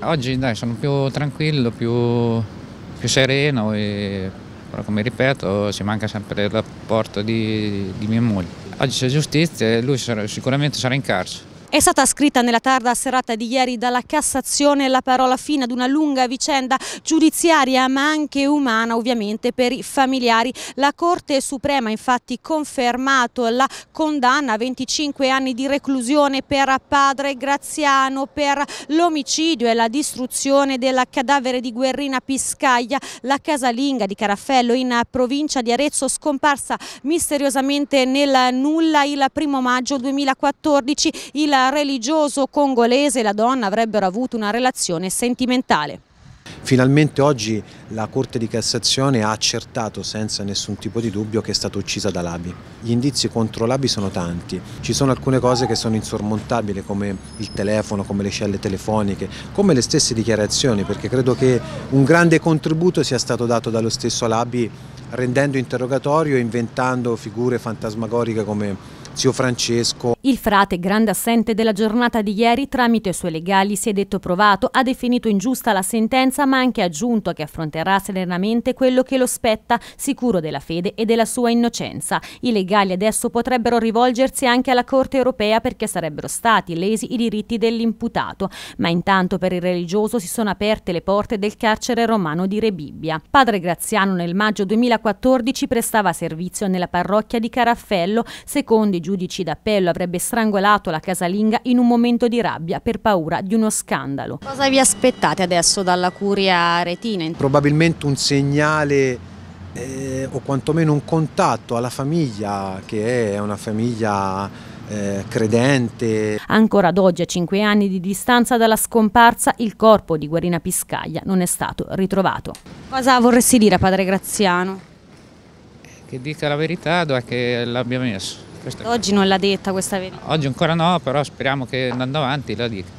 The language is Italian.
Oggi dai, sono più tranquillo, più, più sereno, e, però come ripeto ci manca sempre l'apporto di, di mia moglie. Oggi c'è giustizia e lui sarà, sicuramente sarà in carcere. È stata scritta nella tarda serata di ieri dalla Cassazione la parola fine ad una lunga vicenda giudiziaria ma anche umana ovviamente per i familiari. La Corte Suprema ha infatti confermato la condanna a 25 anni di reclusione per padre Graziano per l'omicidio e la distruzione del cadavere di Guerrina Piscaglia, la casalinga di Caraffello in provincia di Arezzo scomparsa misteriosamente nel nulla il primo maggio 2014. Il religioso congolese e la donna avrebbero avuto una relazione sentimentale. Finalmente oggi la Corte di Cassazione ha accertato senza nessun tipo di dubbio che è stata uccisa da Labi. Gli indizi contro Labi sono tanti, ci sono alcune cose che sono insormontabili come il telefono, come le celle telefoniche, come le stesse dichiarazioni perché credo che un grande contributo sia stato dato dallo stesso Labi rendendo interrogatorio e inventando figure fantasmagoriche come Zio Francesco. Il frate, grande assente della giornata di ieri, tramite i suoi legali si è detto provato, ha definito ingiusta la sentenza ma anche aggiunto che affronterà serenamente quello che lo spetta, sicuro della fede e della sua innocenza. I legali adesso potrebbero rivolgersi anche alla Corte europea perché sarebbero stati lesi i diritti dell'imputato, ma intanto per il religioso si sono aperte le porte del carcere romano di Rebibbia. Padre Graziano nel maggio 2014 prestava servizio nella parrocchia di Caraffello, secondo i giudici d'appello avrebbe strangolato la casalinga in un momento di rabbia per paura di uno scandalo. Cosa vi aspettate adesso dalla curia retina? Probabilmente un segnale eh, o quantomeno un contatto alla famiglia che è una famiglia eh, credente. Ancora ad oggi, a cinque anni di distanza dalla scomparsa, il corpo di Guarina Piscaglia non è stato ritrovato. Cosa vorresti dire a padre Graziano? Che dica la verità che l'abbia messo. Oggi non l'ha detta questa verità? Oggi ancora no, però speriamo che andando avanti la dica.